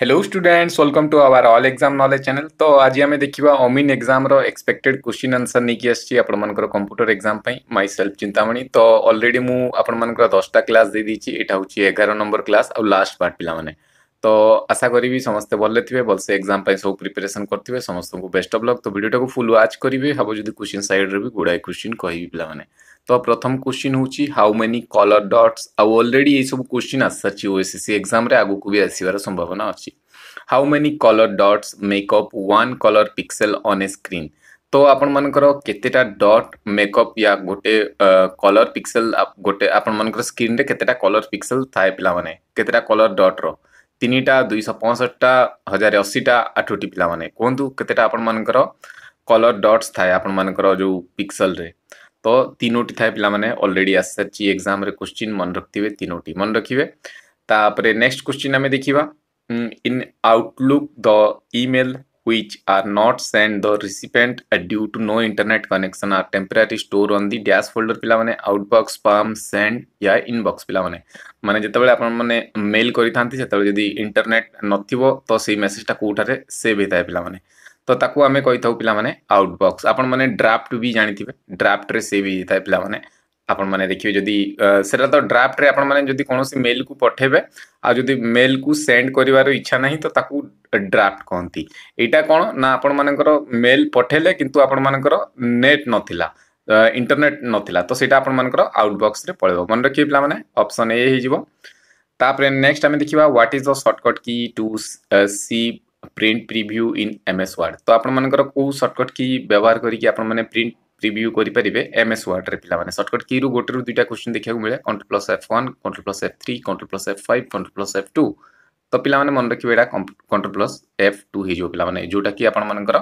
Hello students welcome to our all exam knowledge channel तो आज आम देखा अमीन एग्जाम रो एक्सपेक्टेड क्वेश्चन आंसर नहीं आसी आपर computer exam myself Chintamani तो अलरेडी मुझे आपर दसटा क्लास दे दीची यहाँ हूँ एगार नंबर क्लास आउ लास्ट पार्ट पिला তো আশা করিবি সমস্ত বলতিবে বলসে एग्जाम পাই সব प्रिपरेशन করতিবে সমস্ত কো বেস্ট অফ ব্লগ তো ভিডিওটাকে ফুল ওয়াচ করিবি হব যদি কোশ্চেন সাইড রে বি গুডাই কোশ্চেন কইবি লাগানে তো প্রথম কোশ্চেন হউচি how many colour dots already এই সব কোশ্চেন আসছাচি ওএসসি एग्जाम রে আগু কোবি আসিবার সম্ভাবনা আছে how many colour dots make up one colour pixel on screen তো আপন মন কৰো কিতাটা ডট মেক আপ ইয়াক গটে কালার পিক্সেল গটে আপন মন কৰো স্ক্রিন রে কিতাটা কালার পিক্সেল থাই পিলা মানে কিতাটা কালার ডট র तीन टा दुईश पंसठटा हजार अशीटा आठटी पिला मैंने कहतु के आपर कलर डट्स थाए आपर जो पिक्सल तो तीनोटी थाए पाने अलरेडी आस सारी एक्जाम क्वेश्चन मन रखिए तीनोटी मन रखिए नेक्स्ट क्वेश्चन आम देखा in Outlook the email which are not sent the recipient due to no internet connection are temporary store on the dash folder ପିଲାମାନେ outbox spam send या inbox ପିଲାମାନେ ମାନେ ଯେତେବେଳେ ଆପଣମାନେ ମେଲ୍ କରିଥାନ୍ତି ସେତେବେଳେ ଯଦି ଇଣ୍ଟରନେଟ୍ ନଥିବ ତ ସେଇ ମେସେଜଟା କେଉଁଠାରେ ସେଭ୍ ହେଇଥାଏ ପିଲାମାନେ ତ ତାକୁ ଆମେ କହିଥାଉ ପିଲାମାନେ ଆଉଟବକ୍ସ ଆପଣମାନେ ଡ୍ରାଫ୍ଟ ବି ଜାଣିଥିବେ ଡ୍ରାଫ୍ଟରେ ସେଭ୍ ହେଇଯାଇଥାଏ ପିଲାମାନେ आपण मैंने देखिए जदि से ड्राफ्ट्रे आदि कौन मेल को पठेबे आदि मेल को सेंड कर इच्छा ना तो ड्राफ्ट कहती या कौन ना आपण मान मेल पठेले कितु आपण मानकर नेट ना इंटरनेट ना तो सीटा आपर आउटबक्स पड़े मन रखिए पाने अपसन ए होपर नेक्स्ट आम देखा what is the shortcut key to see print preview in M S word तो आपर कौ सर्टकट कि व्यवहार करके आप प्रिंट ରିଭ୍ୟୁ କରିପାରିବେ ଏମ୍ ଏସ୍ ୱାର୍ଡ଼ରେ ପିଲାମାନେ ସର୍ଟକଟ୍ କିରୁ ଗୋଟେରୁ ଦୁଇଟା କ୍ୱେଶ୍ଚିନ୍ ଦେଖିବାକୁ ମିଳେ control plus F one control plus F three control plus F five control plus F two ତ ପିଲାମାନେ ମନେ ରଖିବେ ଏଇଟା କଣ୍ଟ୍ରୋଲ ପ୍ଲସ୍ ଏଫ୍ ଟୁ ହେଇଯିବ ପିଲାମାନେ ଯେଉଁଟାକି ଆପଣମାନଙ୍କର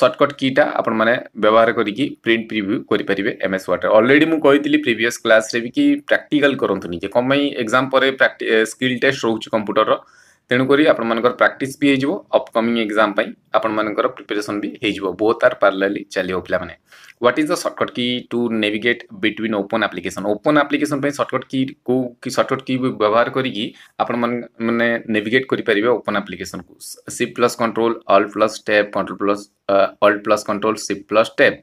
ସର୍ଟକଟ୍ କିଟା ଆପଣମାନେ ବ୍ୟବହାର କରିକି ପ୍ରିଣ୍ଟ ପ୍ରିଭ୍ୟୁ କରିପାରିବେ ଏମ୍ ଏସ୍ ୱାର୍ଡ଼ରେ ଅଲରେଡ଼ି ମୁଁ କହିଥିଲି ପ୍ରିଭିୟସ୍ କ୍ଲାସ୍ରେ ବି କି ପ୍ରାକ୍ଟିକାଲ୍ କରନ୍ତୁନି ଯେ କ'ଣ ପାଇଁ ଏକ୍ଜାମ୍ ପରେ ସ୍କିଲ୍ ଟେଷ୍ଟ ରହୁଛି କମ୍ପ୍ୟୁଟରର तेणुक आपर प्राक्ट भी होपकमिंग एक्जाम आपर प्रिपेरेसन भी हो तार पार्लाल चलो पाने what is the shortcut key to navigate between open application open application shortcut key को सर्टकट की व्यवहार करके करी मैंने नेविगेट करेंगे ओपन आप्लिकेसन को C plus control alt plus tab control plus alt plus control C plus tab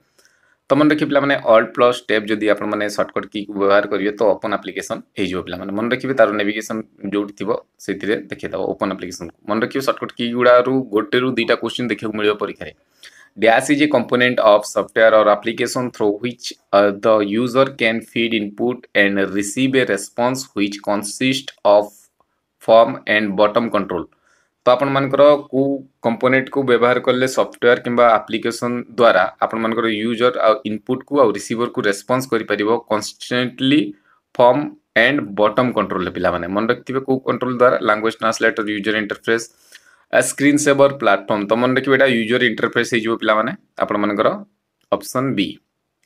तो मन रखिए पे अल्ड प्लस टेप जब आप सर्टकट की व्यवहार करेंगे तो ओपन आप्लिकेसन हो पाने मन रखिए तार नेभिगेसन जो थी से देखेद ओपन आप्लिकेसन को मन रखिए सर्टकट की गुड़ गोटे दुईटा क्वेश्चन देखा मिले परीक्षा dash is a component of software or application through which the user can feed input and receive a response which consist of form and button control आपण मानकर को कंपोनेंट को व्यवहार करले सॉफ्टवेयर किंबा एप्लीकेशन द्वारा आपण मानकर यूजर आ इनपुट को आ रिसीवर को रेस्पोंस करि परिबो constantly form and button control पिला माने मन रखतिबे को कंट्रोल द्वारा language translator user interface screen saver platform तो मन रखिबे एटा यूजर इंटरफेस हिजो पिला माने आपण मानकर ऑप्शन बी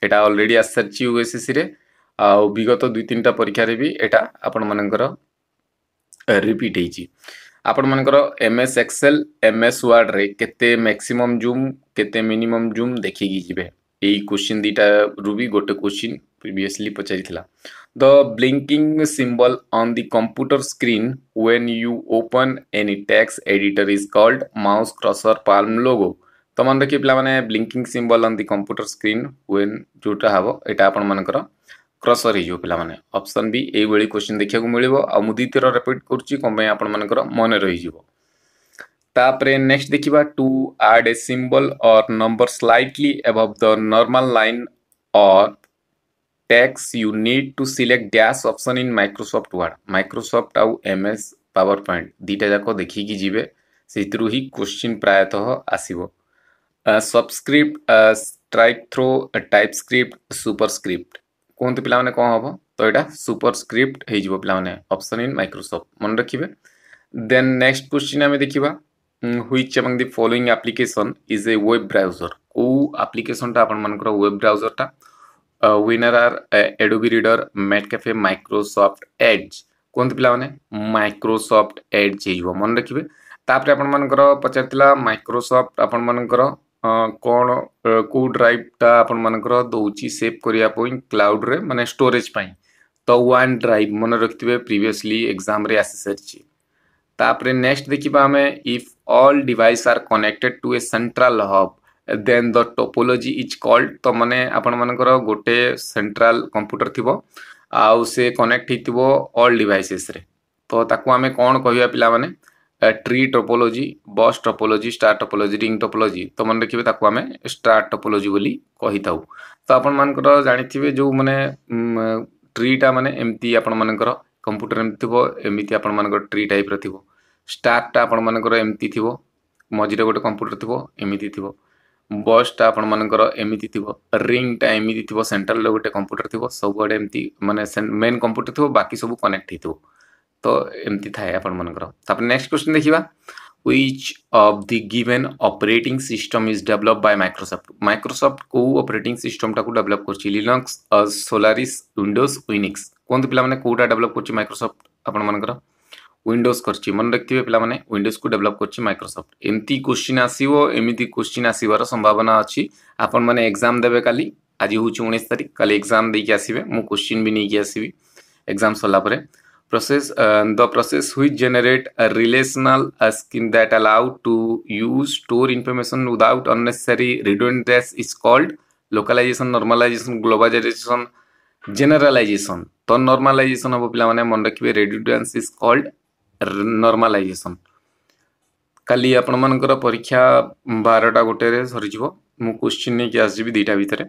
एटा ऑलरेडी असर्च यूएससी रे आ विगत दुई तीनटा परीक्षा रे भी एटा आपण मानकर रिपीट हिजी ଆପଣମାନଙ୍କର M S Excel M S ୱାର୍ଡ଼ରେ କେତେ ମ୍ୟାକ୍ସିମମ୍ ଜୁମ୍ କେତେ ମିନିମମ୍ ଜୁମ୍ ଦେଖିକି ଯିବେ ଏଇ କୋଶ୍ଚିନ୍ ଦୁଇଟାରୁ ବି ଗୋଟେ କୋଶ୍ଚିନ୍ ପ୍ରିଭିୟସଲି ପଚାରିଥିଲା the blinking symbol on the computer screen when you open any text editor is called mouse cursor palm logo ତ ମନେ ରଖିବେ ପିଲାମାନେ blinking symbol on the computer screen when ଯେଉଁଟା ହେବ ଏଇଟା ଆପଣମାନଙ୍କର क्रसर हो पाने अप्सन भी ये क्वेश्चन देखा मिले आ द्वितीय रेपिड करें मन रही तापर नेक्स्ट देखा to add a symbol or number slightly above the normal line or text you need to select dash option in Microsoft Word Microsoft आउ एम एस पावर पॉइंट दुटा जाक देखिकी जी से क्वेश्चन प्रायतः आसव subscript strikethrough type script superscript कहते पे कौन हम तो यहाँ सुपर स्क्रिप्ट होने अपसन इन माइक्रोसफ्ट मन रखिए देन नेक्स्ट क्वेश्चन आम देखा which am the following application is a web browser कौ आप्लिकेसन टाइम वेब ब्राउजरटा विनर आर एडोबी रिडर मेट कैफे माइक्रोसफ्ट एड्ज कहते पे माइक्रोसफ्ट एड्ज हो मन रखिए आपर पचार माइक्रोसफ्ट आपर कौन को ड्राइवटा आपण मानक दौर सेव करने क्लाउड रे मानने स्टोरेज पर तो वन ड्राइव मन रखिथे प्रिवियसली एग्जाम आसी सर नेक्स्ट देखा आम if all devices are connected to a central hub then the topology is called तो मैंने आपण मान गोटे सेंट्रल कंप्यूटर थी आउ से कनेक्ट होल डिवाइसेस तो ताकू आम कौन कह पाने tree topology bus topology star topology ring topology तो मन रखिए आम स्टार टोपोलोजी बोली कही था तो आपण मानकर जानी जो मैंने ट्रीटा मानने एमती आपण मानकर कंप्यूटर एम थो एमती आपण मानकर ट्री टाइप थी स्टार्टा आपण मानकर एमती थी मझीरे गोटे कंप्यूटर थी एमती थी ବସ୍ଟା ଆପଣମାନଙ୍କର ଏମିତି ଥିବ एमती ଏମିତି ଥିବ गोटे कंप्यूटर थी ଥିବ ସବୁଆଡ଼େ ଏମିତି मेन कंप्यूटर କମ୍ପ୍ୟୁଟର बाकी सब कनेक्ट କନେକ୍ଟ ହେଇଥିବ तो एमती थाए आप नेक्स्ट क्वेश्चन देखिए which of the given operating system is developed by Microsoft Microsoft को अपरेट सिस्टम टाक डेभलप कर लिनक्स सोलारिस विंडोज विनिक्स कहते पे कौटा डेभलप कर माइक्रोसफ्ट आपर विंडोज कर मन रखिए पे विंडोज को डेभलप कर माइक्रोसफ्ट एमती क्वेश्चन आसो एमती क्वेश्चन आसवर संभावना अच्छी आपजाम देवे का आज हूँ उन्नीस तारीख कल एक्जाम देखिए आसवे मुझ क्वेश्चन भी नहीं कि आसवि एक्जाम सरपुर process and the process which generate a relational a scheme that allow to use store information without unnecessary redundancy is called localization normalization globalization generalization तो normalization हम पे मन रखिए redundancy is called normalization কালি ଆପଣମାନଙ୍କର ପରୀକ୍ଷା ବାରଟା ଗୋଟେରେ ସରିଯିବ ମୁଁ କୋଶ୍ଚିନ୍ ନେଇକି ଆସିଯିବି ଦୁଇଟା ଭିତରେ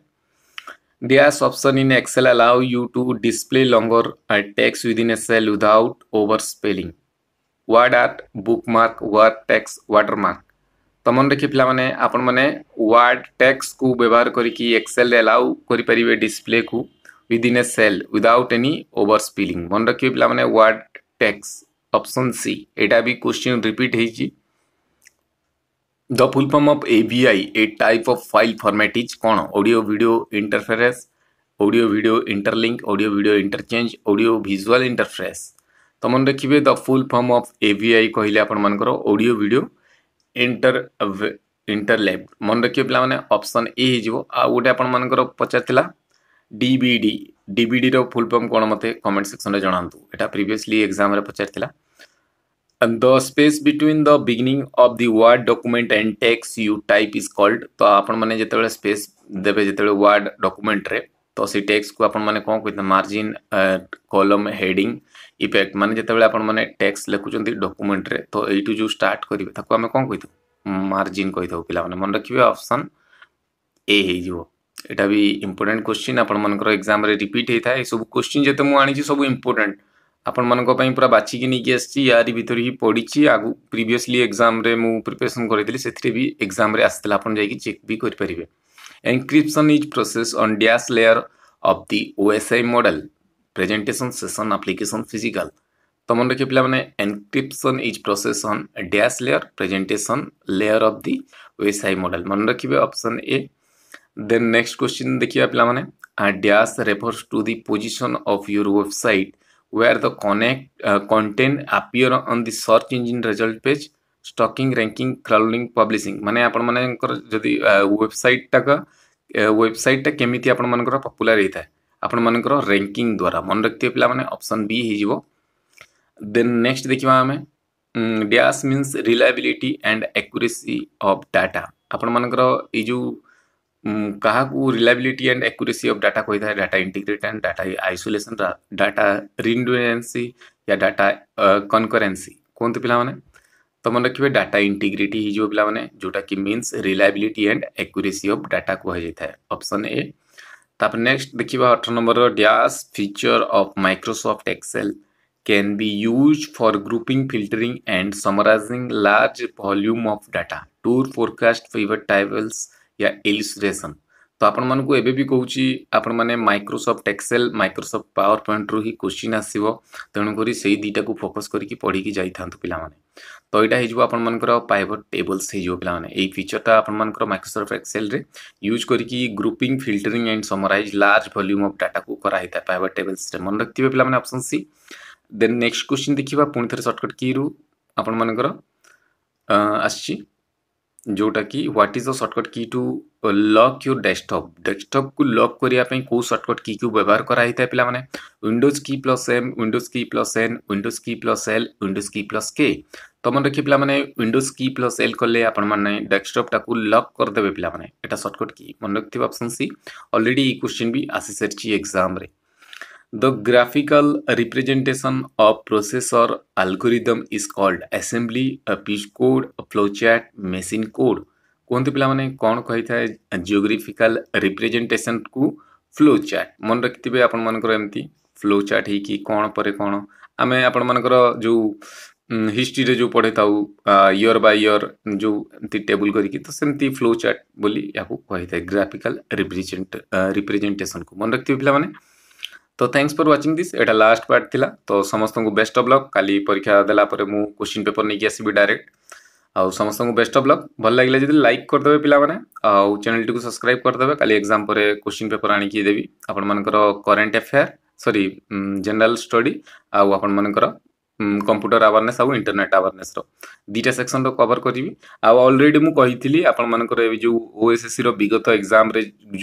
Dash option in Excel allow you to display longer text within a cell without overspelling. Word art, bookmark, word text, watermark. ତ ମନେ ରଖି ପିଲାମାନେ ଆପଣମାନେ ୱାର୍ଡ ଟେକ୍ସକୁ ବ୍ୟବହାର କରିକି ଏକ୍ସେଲ୍ରେ ଆଲାଉ କରିପାରିବେ ଡିସପ୍ଲେକୁ within a cell without any over spilling ମନେ ରଖିବେ ପିଲାମାନେ ୱାର୍ଡ ଟେକ୍ସ ଅପସନ୍ ସି ଏଇଟା ବି କ୍ୱେଶ୍ଚିନ୍ ରିପିଟ୍ ହେଇଛି The of a of I a type of file format is कौन audio video interference audio video interlink audio video interchange audio visual interference तो मन रखिए the full form of AI कहले आपर मानकर ऑडियो वीडियो इंटर इंटरलेप मन रखिए पे अपसन ए हो आ गोटे आपण मानकर पचार डी डी रो फुल फर्म कौन मत कमेंट सेक्शन में जहां यहाँ प्रिवियसली एक्जाम पचार the space between the beginning of the word document and text you type is called तो आपत स्पेस देते जो वार्ड डकुमेंट्रे तो से टेक्स को आपत मार्जिन कलम हेडिंग इफेक्ट मान जो आपक्स लिखुं डकुमेंट्रे तो यू जो स्टार्ट करेंगे आम कौन कही मार्जिन कही पाने मन रखिए अपसन ए हो इटा भी इंपोर्टां क्वेश्चन आपर एक्जाम रिपीट होता है सब क्वेश्चन जो आनी सब इंपोर्टां आपण मानी पूरा बाछिक नहीं भितर ही पड़ी आगु प्रीवियसली एग्जाम मुझे प्रिपेरेसन करी से एक्जाम एग्जाम आसाला आज जाइए चेक भी करेंगे encryption is process on dash layer of the OSI model presentation session application physical तो मन रखिए पे encryption is process on dash layer presentation layer of the OSI model मन रखिए option A then next question देखिए पे dash refers to the position of your website where the connect, uh, content appear on the search engine result page stacking ranking crawling publishing ମାନେ ଆପଣମାନଙ୍କର ଯଦି ୱେବସାଇଟ୍ଟାକ ୱେବସାଇଟ୍ଟା କେମିତି ଆପଣମାନଙ୍କର popular ହେଇଥାଏ ଆପଣମାନଙ୍କର ର୍ୟାଙ୍କିଂ ଦ୍ୱାରା ମନେ ରଖିଥିବେ ପିଲାମାନେ ଅପସନ୍ ବି ହେଇଯିବ ଦେନ୍ ନେକ୍ସଟ ଦେଖିବା ଆମେ dash means reliability and accuracy of data ଆପଣମାନଙ୍କର ଏଇ ଯେଉଁ क्या reliability and accuracy of data कही था data integrate and data isolation data redundancy या डाटा कनकरेन्सी कहते पाने तो मन रखिए डाटा इंटीग्रिटी ही जो पाने जोटा कि means reliability and accuracy of data कहुई था ऑप्शन ए तापर नेक्स्ट देखा अठर नंबर dash feature of Microsoft Excel can be used for grouping filtering and summarising large volume of data tour forecast pivot tables या ଇଲିଷ୍ଟ୍ରେସନ୍ ତ ଆପଣମାନଙ୍କୁ ଏବେ ବି କହୁଛି ଆପଣମାନେ ମାଇକ୍ରୋସଫ୍ଟ ଏକ୍ସେଲ୍ ମାଇକ୍ରୋସଫ୍ଟ ପାୱାର ପଏଣ୍ଟରୁ ହିଁ କୋଶ୍ଚିନ୍ ଆସିବ ତେଣୁକରି ସେଇ ଦୁଇଟାକୁ ଫୋକସ୍ କରିକି ପଢ଼ିକି ଯାଇଥାନ୍ତୁ ପିଲାମାନେ ତ ଏଇଟା ହେଇଯିବ ଆପଣମାନଙ୍କର ପାଇଭଟ୍ ଟେବଲ୍ସ ହେଇଯିବ ପିଲାମାନେ ଏଇ ଫିଚର୍ଟା ଆପଣମାନଙ୍କର ମାଇକ୍ରୋସଫ୍ଟ ଏକ୍ସେଲ୍ରେ ୟୁଜ୍ କରିକି grouping filtering and summarise large volume of ଡାଟାକୁ କରାହେଇଥାଏ ପାଇଭଟ୍ ଟେବଲ୍ସରେ ମନେ ରଖିଥିବେ ପିଲାମାନେ option C then next question ଦେଖିବା ପୁଣି ଥରେ ସର୍ଟକଟ୍ କିରୁ ଆପଣମାନଙ୍କର ଆସିଛି ଯେଉଁଟାକି what is the shortcut key to lock your desktop ଡେସ୍କଟପ୍କୁ ଲକ୍ କରିବା ପାଇଁ କେଉଁ ସର୍ଟକଟ୍ କିକୁ ବ୍ୟବହାର କରାହୋଇଥାଏ ପିଲାମାନେ Windows key plus M Windows key plus N Windows key plus L Windows key plus K ତ ମନେ ରଖି ପିଲାମାନେ ୱିଣ୍ଡୋଜ୍ କି ପ୍ଲସ୍ ଏଲ୍ କଲେ ଆପଣମାନେ ଡେସ୍କଟପ୍ଟାକୁ ଲକ୍ କରିଦେବେ ପିଲାମାନେ ଏଇଟା ସର୍ଟକଟ୍ କି ମନେ ରଖିଥିବେ ଅପସନ୍ ସି ଅଲରେଡ଼ି ଏଇ କ୍ୱେଶ୍ଚିନ୍ ବି ଆସିସାରିଛି ଏକ୍ଜାମ୍ରେ The graphical representation of processor algorithm is called assembly a pitch code a flowchart machine code କୁହନ୍ତି ପିଲାମାନେ କ'ଣ କହିଥାଏ ଜିଓଗ୍ରାଫିକାଲ ରିପ୍ରେଜେଣ୍ଟେସନକୁ ଫ୍ଲୋ ଚାର୍ଟ ମନେ ରଖିଥିବେ ଆପଣମାନଙ୍କର ଏମିତି ଫ୍ଲୋ ଚାର୍ଟ ହେଇକି କ'ଣ ପରେ କ'ଣ ଆମେ ଆପଣମାନଙ୍କର ଯେଉଁ ହିଷ୍ଟ୍ରିରେ ଯେଉଁ ପଢ଼ିଥାଉ ଇୟର୍ ବାଇ ଇୟର୍ ଯେଉଁ ଏମିତି ଟେବୁଲ୍ କରିକି ତ ସେମିତି ଫ୍ଲୋ ଚାର୍ଟ ବୋଲି ଏହାକୁ କହିଥାଏ ଗ୍ରାଫିକାଲ ରିପ୍ରେଜେଣ୍ଟ ରିପ୍ରେଜେଣ୍ଟେସନକୁ ମନେ ରଖିଥିବେ ପିଲାମାନେ तो थैंक्स फर व्वाचिंग दिस एटा लास्ट पार्ट था तो समस्त को बेस्ट अफ लक का परीक्षा देलापर मुझ क्वेश्चन पेपर नहीं आसबी डायरेक्ट आउ समस्त बेस्ट अफ लक भल लगे जब लाइक करदे पाने चैनल टी सब्सक्राइब करदे का एक्जाम पर क्वेश्चन पेपर आणिक देवी आपर करेन्ट एफेयर सरी जेनराल स्टडी आपण आपर कंप्यूटर आवारनेस आउ इंटरनेट आवारनेस रुईटा सेक्शन रवर करी आलरेडी मुझे आपण मैं जो ओएसएससी रगत एक्जाम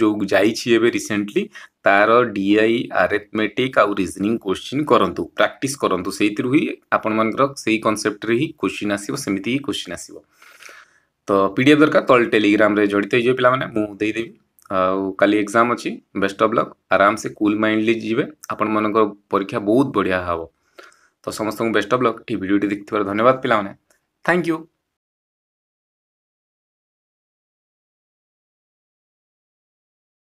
जो जाए रिसेंटली तार डीआई आई आउ रिजनिंग क्वेश्चन करूँ प्राक्ट करूँ से ही आपण मैं कनसेप्ट ही क्वेश्चन आसो सेमती ही क्वेश्चन आसो तो पी डी एफ दरकार तले टेलीग्राम जड़ित हो पाने मुझेदेवि आल एग्जाम अच्छी बेस्ट अफ लक आराम से कुल माइंडली जी आपण मन परीक्षा बहुत बढ़िया हाँ তো সমস্তকে বেস্ট অফ ব্লগ এই ভিডিওটি দেখার জন্য ধন্যবাদ দিলামনে থ্যাঙ্ক ইউ